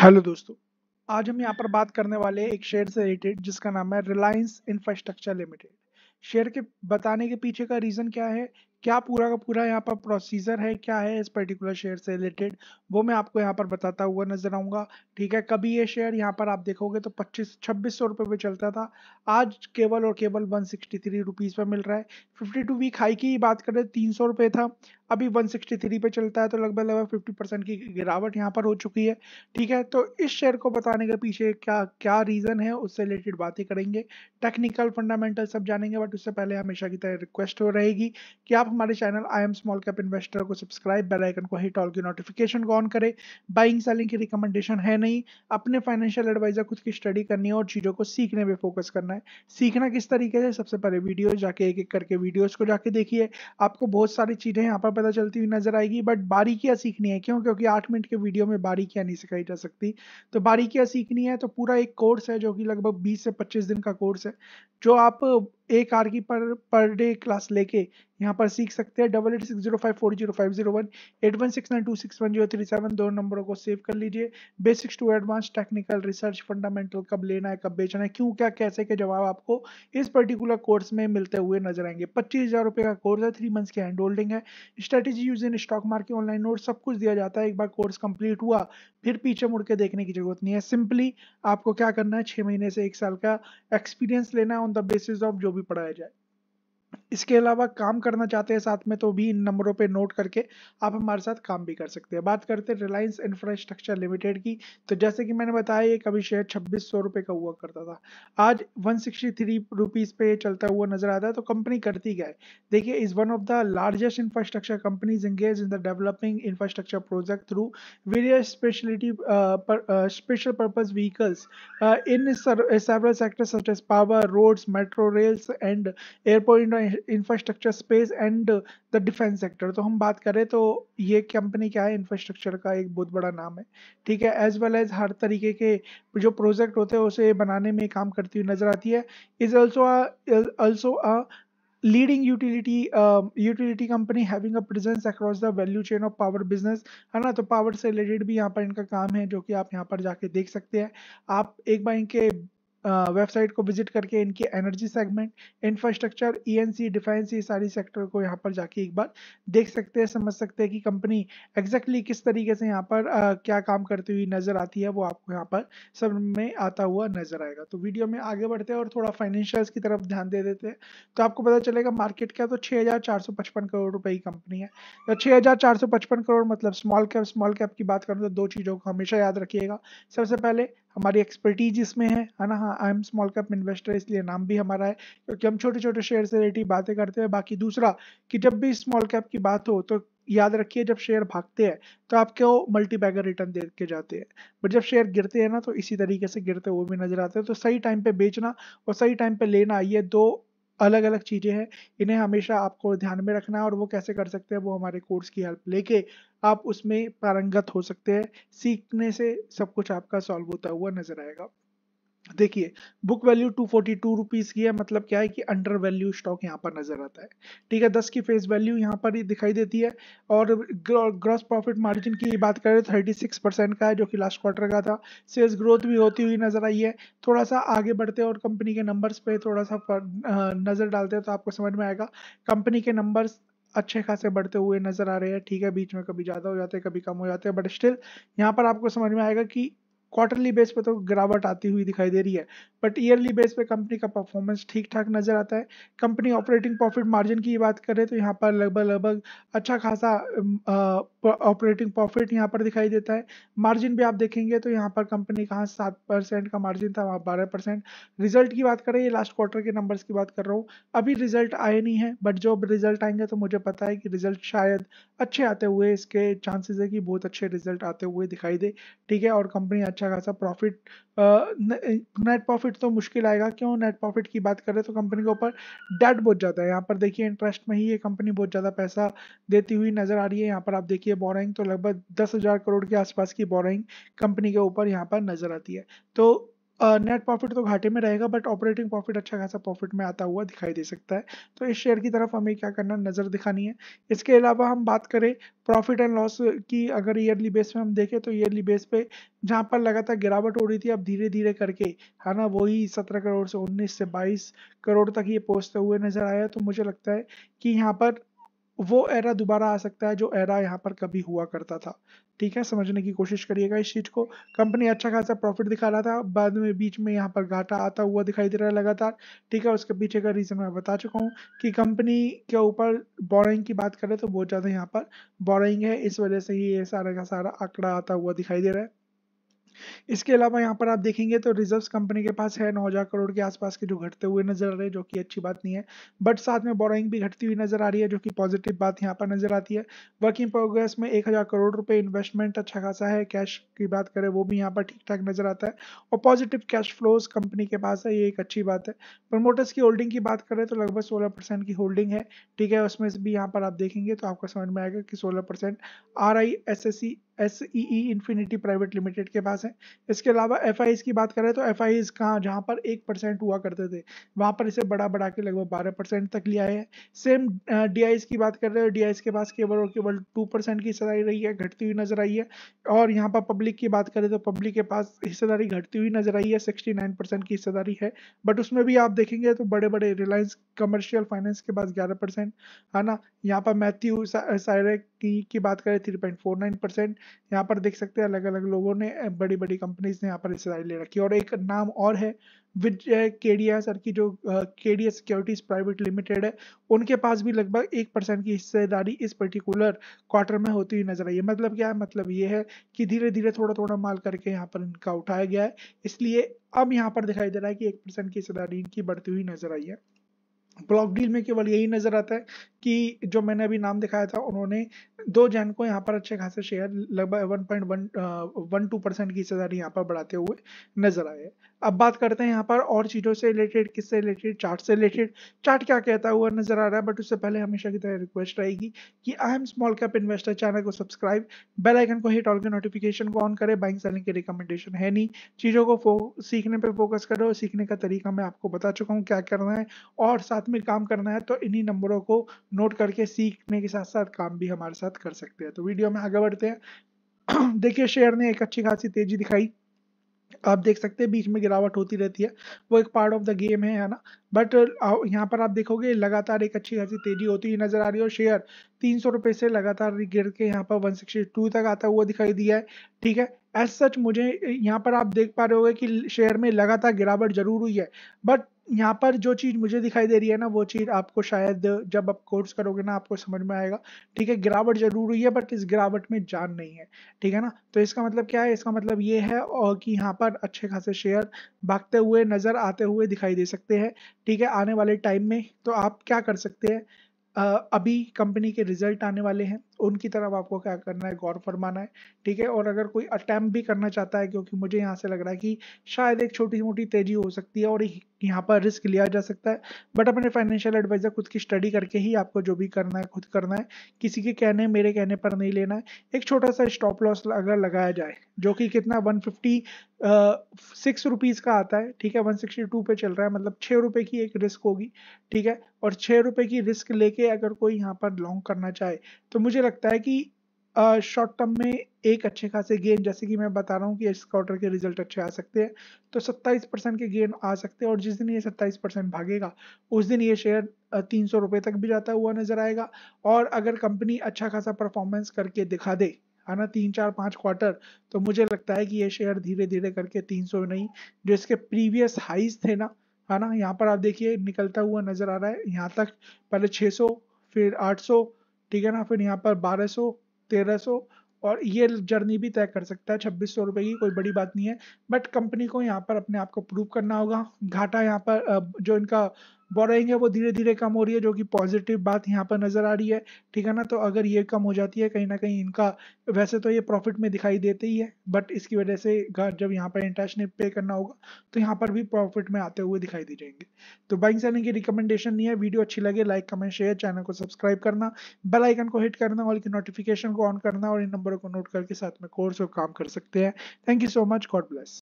hello दोस्तों आज हम यहाँ पर बात करने वाले एक शेयर से रिलेटेड जिसका नाम है रिलायंस इंफ्रास्ट्रक्चर लिमिटेड शेयर के बताने के पीछे का रीज़न क्या है क्या पूरा का पूरा यहाँ पर प्रोसीजर है क्या है इस पर्टिकुलर शेयर से रिलेटेड वो मैं आपको यहाँ पर बताता हुआ नजर आऊंगा ठीक है कभी ये शेयर यहाँ पर आप देखोगे तो पच्चीस छब्बीस सौ रुपये पर चलता था आज केवल और केवल वन सिक्सटी थ्री रुपीज़ पर मिल रहा है फिफ्टी टू वीक हाई की बात करें तीन सौ रुपये था अभी 163 पे चलता है तो लगभग लगभग 50 परसेंट की गिरावट यहाँ पर हो चुकी है ठीक है तो इस शेयर को बताने के पीछे क्या क्या रीज़न है उससे रिलेटेड बातें करेंगे टेक्निकल फंडामेंटल सब जानेंगे बट उससे पहले हमेशा की तरह रिक्वेस्ट हो रहेगी कि आप हमारे channel I am small cap investor को सब्सक्राइब बेलाइकन को हिट ऑल की नोटिफिकेशन को ऑन करें बाइंग सेलिंग की रिकमेंडेशन है नहीं अपने फाइनेंशियल एडवाइजर खुद की स्टडी करनी है और चीज़ों को सीखने पर फोकस करना है सीखना किस तरीके से सबसे पहले वीडियो जाके एक एक करके वीडियोज़ को जाके देखिए आपको बहुत सारी चीज़ें यहाँ पर पता चलती हुई नजर आएगी बट बारीकियां सीखनी है क्यों क्योंकि आठ मिनट के वीडियो में बारीकियां नहीं सिखाई जा सकती तो बारीकियां सीखनी है तो पूरा एक कोर्स है जो कि लगभग बीस से पच्चीस दिन का कोर्स है जो आप एक आर की पर पर डे क्लास लेके यहाँ पर सीख सकते हैं double eight six zero five four zero five zero one eight one six nine two six one zero three seven दो नंबरों को सेव कर लीजिए basics to advance technical research fundamental कब लेना है कब बेचना है क्यों क्या कैसे के जवाब आपको इस पर्टिकुलर कोर्स में मिलते हुए नजर आएंगे पच्चीस हज़ार रुपये का कोर्स है थ्री मंथ्स की हैंड होल्डिंग है strategy use in stock market online note सब कुछ दिया जाता है एक बार कोर्स कंप्लीट हुआ फिर पीछे मुड़ के देखने की जरूरत नहीं है सिंपली आपको क्या करना है छः महीने से एक साल का एक्सपीरियंस लेना है ऑन द बेसिस ऑफ जो भी पढ़ाया जाए इसके अलावा काम करना चाहते हैं साथ में तो भी इन नंबरों पे नोट करके आप हमारे साथ काम भी कर सकते हैं बात करते हैं रिलायंस इंफ्रास्ट्रक्चर लिमिटेड की तो जैसे कि मैंने बताया ये कभी शेयर छब्बीस सौ रुपये का हुआ करता था आज वन सिक्सटी थ्री रुपीज़ पे चलता हुआ नजर आता है तो कंपनी करती क्या है देखिए is one of the largest infrastructure companies engage in the developing infrastructure project through various speciality special purpose vehicles in several sectors power roads metro rails and airport infrastructure space and the defence sector तो हम बात करें तो ये company क्या है infrastructure का एक बहुत बड़ा नाम है ठीक है एज वेल एज हर तरीके के जो प्रोजेक्ट होते हैं उसे बनाने में काम करती हुई नजर आती है is also also a leading utility utility company having a presence across the value chain of power business है ना तो पावर से रिलेटेड भी यहाँ पर इनका काम है जो कि आप यहाँ पर जाके देख सकते हैं आप एक बार इनके वेबसाइट को विजिट करके इनकी energy segment infrastructure E N C e defence ये सारी सेक्टर को यहाँ पर जाके एक बार देख सकते हैं समझ सकते हैं कि कंपनी एग्जैक्टली किस तरीके से यहाँ पर आ, क्या काम करती हुई नजर आती है वो आपको यहाँ पर सब में आता हुआ नजर आएगा तो वीडियो में आगे बढ़ते हैं और थोड़ा फाइनेंशियल्स की तरफ ध्यान दे देते हैं तो आपको पता चलेगा मार्केट क्या तो छः करोड़ रुपए की कंपनी है तो छः करोड़ मतलब स्मॉल कैप स्मॉल कैप की बात करूँ तो दो चीज़ों को हमेशा याद रखिएगा सबसे पहले हमारी एक्सपर्टीज इसमें है है ना हाँ I am small cap investor इसलिए नाम भी हमारा है क्योंकि हम छोटे छोटे शेयर से रिलेटिव बातें करते हैं बाकी दूसरा कि जब भी स्मॉल कैप की बात हो तो याद रखिए जब शेयर भागते हैं तो आपको मल्टी बैगर रिटर्न दे के जाते हैं बट जब शेयर गिरते हैं ना तो इसी तरीके से गिरते हुए भी नजर आते हैं तो सही टाइम पे बेचना और सही टाइम पे लेना ये दो अलग अलग चीज़ें हैं इन्हें हमेशा आपको ध्यान में रखना है और वो कैसे कर सकते हैं वो हमारे कोर्स की हेल्प लेके आप उसमें पारंगत हो सकते हैं सीखने से सब कुछ आपका सॉल्व होता हुआ नजर आएगा देखिए book value two forty two rupees की है मतलब क्या है कि अंडर वैल्यू स्टॉक यहाँ पर नजर आता है ठीक है दस की फेस वैल्यू यहाँ पर ही दिखाई देती है और ग्रॉस प्रॉफिट मार्जिन की बात करें थर्टी सिक्स परसेंट का है जो कि लास्ट क्वार्टर का था सेल्स ग्रोथ भी होती हुई नजर आई है थोड़ा सा आगे बढ़ते और कंपनी के नंबर्स पे थोड़ा सा नजर डालते हैं तो आपको समझ में आएगा कंपनी के नंबर्स अच्छे खासे बढ़ते हुए नजर आ रहे हैं ठीक है बीच में कभी ज्यादा हो जाते हैं कभी कम हो जाते हैं बट स्टिल यहाँ पर आपको समझ में आएगा कि क्वार्टरली बेस पे तो गिरावट आती हुई दिखाई दे रही है बट ईयरली बेस पे कंपनी का परफॉर्मेंस ठीक ठाक नज़र आता है कंपनी ऑपरेटिंग प्रॉफिट मार्जिन की बात करें तो यहाँ पर लगभग लगभग अच्छा खासा ऑपरेटिंग प्रॉफिट यहाँ पर दिखाई देता है मार्जिन भी आप देखेंगे तो यहाँ पर कंपनी कहाँ सात परसेंट का मार्जिन था वहाँ बारह परसेंट रिजल्ट की बात करें ये लास्ट क्वार्टर के नंबर्स की बात कर रहा हूँ अभी रिजल्ट आए नहीं है बट जो रिजल्ट आएंगे तो मुझे पता है कि रिजल्ट शायद अच्छे आते हुए इसके चांसेस है कि बहुत अच्छे रिजल्ट आते हुए दिखाई दे ठीक है और कंपनी अच्छा खासा प्रॉफिट नेट प्रॉफिट तो मुश्किल आएगा क्यों नेट प्रॉफिट की बात करें तो कंपनी के ऊपर डेट बहुत ज़्यादा है यहाँ पर देखिए इंटरेस्ट में ही ये कंपनी बहुत ज़्यादा पैसा देती हुई नज़र आ रही है यहाँ पर आप देखिए बोरिंग तो लगभग दस हज़ार करोड़ के आसपास की बोरिंग कंपनी के ऊपर यहाँ पर नज़र आती है तो नेट प्रॉफिट तो घाटे में रहेगा बट ऑपरेटिंग प्रॉफिट अच्छा खासा प्रॉफिट में आता हुआ दिखाई दे सकता है तो इस शेयर की तरफ हमें क्या करना नज़र दिखानी है इसके अलावा हम बात करें प्रॉफिट एंड लॉस की अगर ईयरली बेस में हम देखें तो ईयरली बेस पे जहाँ पर लगातार गिरावट हो रही थी अब धीरे धीरे करके है ना वही सत्रह करोड़ से उन्नीस से बाईस करोड़ तक ये पहुँचते हुए नज़र आया तो मुझे लगता है कि यहाँ पर वो एरा दोबारा आ सकता है जो एरा यहाँ पर कभी हुआ करता था ठीक है समझने की कोशिश करिएगा इस चीज़ को कंपनी अच्छा खासा प्रॉफिट दिखा रहा था बाद में बीच में यहाँ पर घाटा आता हुआ दिखाई दे रहा है लगातार ठीक है उसके पीछे का रीज़न मैं बता चुका हूँ कि कंपनी के ऊपर बोरिंग की बात करें तो बहुत ज़्यादा यहाँ पर बोरिंग है इस वजह से ही ये सारा का सारा आंकड़ा आता हुआ दिखाई दे रहा है इसके अलावा यहाँ पर आप देखेंगे तो रिजर्व कंपनी के पास है नौ हज़ार करोड़ के आसपास के जो घटते हुए नजर आ रहे हैं जो कि अच्छी बात नहीं है बट साथ में बोरोइंग भी घटती हुई नजर आ रही है जो कि पॉजिटिव बात यहाँ पर नजर आती है वर्किंग प्रोग्रेस में एक हज़ार करोड़ रुपये इन्वेस्टमेंट अच्छा खासा है कैश की बात करें वो भी यहाँ पर ठीक ठाक नजर आता है और पॉजिटिव कैश फ्लोज कंपनी के पास है ये एक अच्छी बात है प्रमोटर्स की होल्डिंग की बात करें तो लगभग सोलह परसेंट की होल्डिंग है ठीक है उसमें भी यहाँ पर आप देखेंगे तो आपको समझ में आएगा कि सोलह percent R I S S C S E E Infinity private limited के पास है इसके अलावा एफ की बात करें तो एफ आई कहाँ जहाँ पर एक परसेंट हुआ करते थे वहाँ पर इसे बड़ा बढ़ा के लगभग बारह परसेंट तक लिया है सेम डी आई की बात कर रहे हो डी आई के पास केवल और केवल टू परसेंट की हिस्सेदारी रही है घटती हुई नजर आई है और यहाँ पर पब्लिक की बात करें तो पब्लिक के पास हिस्सेदारी घटती हुई नजर आई है सिक्सटी नाइन परसेंट की हिस्सेदारी है बट उसमें भी आप देखेंगे तो बड़े बड़े रिलायंस कमर्शियल फाइनेंस के पास ग्यारह परसेंट है ना यहाँ पर मैथ्यू साइरे की, की बात करें three point four nine percent यहाँ पर देख सकते हैं अलग अलग लोगों ने बड़ी बड़ी कंपनीज ने यहाँ पर हिस्सेदारी ले रखी और एक नाम और है विजय केडिया सर की जो केडिया सिक्योरिटीज प्राइवेट लिमिटेड है उनके पास भी लगभग एक परसेंट की हिस्सेदारी इस पर्टिकुलर क्वार्टर में होती हुई नजर आई है मतलब क्या है मतलब ये है कि धीरे धीरे थोड़ा थोड़ा माल करके यहाँ पर इनका उठाया गया है इसलिए अब यहाँ पर दिखाई दे रहा है कि एक परसेंट की हिस्सेदारी इनकी बढ़ती हुई नजर आई है ब्लॉक डील में केवल यही नज़र आता है कि जो मैंने अभी नाम दिखाया था उन्होंने दो जैन को यहाँ पर अच्छे खासे शेयर लगभग one point one one two percent की हिस्सेदारी यहाँ पर बढ़ाते हुए नजर आए अब बात करते हैं यहाँ पर और चीज़ों से रिलेटेड किससे रिलेटेड चार्ट से रिलेटेड चार्ट क्या कहता हुआ नजर आ रहा है बट उससे पहले हमेशा की तरह रिक्वेस्ट रहेगी कि I am small cap investor channel को सब्सक्राइब बेल आइकन को हिट ऑल के नोटिफिकेशन को ऑन करें बाइंग सेलिंग की रिकमेंडेशन है नहीं चीज़ों को सीखने पर फोकस करो सीखने का तरीका मैं आपको बता चुका हूँ क्या करना है और साथ साथ में काम करना है तो इन्हीं नंबरों को नोट करके सीखने के साथ साथ काम भी हमारे साथ कर सकते हैं तो वीडियो में आगे बढ़ते हैं देखिए शेयर ने एक अच्छी खासी तेजी दिखाई आप देख सकते हैं बीच में गिरावट होती रहती है वो एक पार्ट ऑफ द गेम है है ना बट यहाँ पर आप देखोगे लगातार एक अच्छी खासी तेजी होती हुई नजर आ रही है और शेयर तीन सौ रुपये से लगातार गिर के यहाँ पर वन सिक्सटी टू तक आता हुआ दिखाई दिया है ठीक है एज सच मुझे यहाँ पर आप देख पा रहे होगे कि शेयर में लगातार गिरावट जरूर हुई है बट यहाँ पर जो चीज़ मुझे दिखाई दे रही है ना वो चीज़ आपको शायद जब आप कोर्स करोगे ना आपको समझ में आएगा ठीक है गिरावट जरूर हुई है बट इस गिरावट में जान नहीं है ठीक है ना तो इसका मतलब क्या है इसका मतलब ये है और कि यहाँ पर अच्छे खासे शेयर भागते हुए नज़र आते हुए दिखाई दे सकते हैं ठीक है आने वाले टाइम में तो आप क्या कर सकते हैं अभी कंपनी के रिजल्ट आने वाले हैं उनकी तरफ आपको क्या करना है गौर फरमाना है ठीक है और अगर कोई अटैम्प भी करना चाहता है क्योंकि मुझे यहाँ से लग रहा है कि शायद एक छोटी मोटी तेजी हो सकती है और यहाँ पर रिस्क लिया जा सकता है बट अपने फाइनेंशियल एडवाइजर खुद की स्टडी करके ही आपको जो भी करना है खुद करना है किसी के कहने मेरे कहने पर नहीं लेना है एक छोटा सा स्टॉप लॉस अगर लगाया जाए जो कि कितना वन फिफ्टी सिक्स रुपीज़ का आता है ठीक है वन सिक्सटी टू पे चल रहा है मतलब छः रुपये की एक रिस्क होगी ठीक है और छः रुपये की रिस्क लेके अगर कोई यहाँ पर लॉन्ग करना चाहे तो मुझे लगता है कि शॉर्ट टर्म में एक अच्छे खासे गेन जैसे कि मैं बता रहा हूँ कि इस क्वार्टर के रिजल्ट अच्छे आ सकते हैं तो 27 परसेंट के गेन आ सकते हैं और जिस दिन ये 27 परसेंट भागेगा उस दिन ये शेयर तीन सौ रुपये तक भी जाता हुआ नजर आएगा और अगर कंपनी अच्छा खासा परफॉर्मेंस करके दिखा दे है ना तीन चार पाँच क्वार्टर तो मुझे लगता है कि ये शेयर धीरे धीरे करके तीन सौ नहीं जो इसके प्रीवियस हाइज थे ना है ना यहाँ पर आप देखिए निकलता हुआ नजर आ रहा है यहाँ तक पहले सौ फिर सौ ठीक है ना फिर यहाँ पर बारह सौ तेरह सौ और ये जर्नी भी तय कर सकता है छब्बीस सौ रुपये की कोई बड़ी बात नहीं है बट कंपनी को यहाँ पर अपने आप को प्रूव करना होगा घाटा यहाँ पर जो इनका बोराइंग है वो धीरे धीरे कम हो रही है जो कि पॉजिटिव बात यहाँ पर नजर आ रही है ठीक है ना तो अगर ये कम हो जाती है कहीं ना कहीं इनका वैसे तो ये प्रॉफिट में दिखाई देते ही है बट इसकी वजह से जब यहाँ पर इंटरेस्ट ने पे करना होगा तो यहाँ पर भी प्रॉफिट में आते हुए दिखाई दे जाएंगे तो बाइंग सेलिंग की रिकमेंडेशन नहीं है वीडियो अच्छी लगे लाइक कमेंट शेयर चैनल को सब्सक्राइब करना बेल आइकन को हिट करना और नोटिफिकेशन को ऑन करना और इन नंबरों को नोट करके साथ में कोर्स और काम कर सकते हैं thank you so much God bless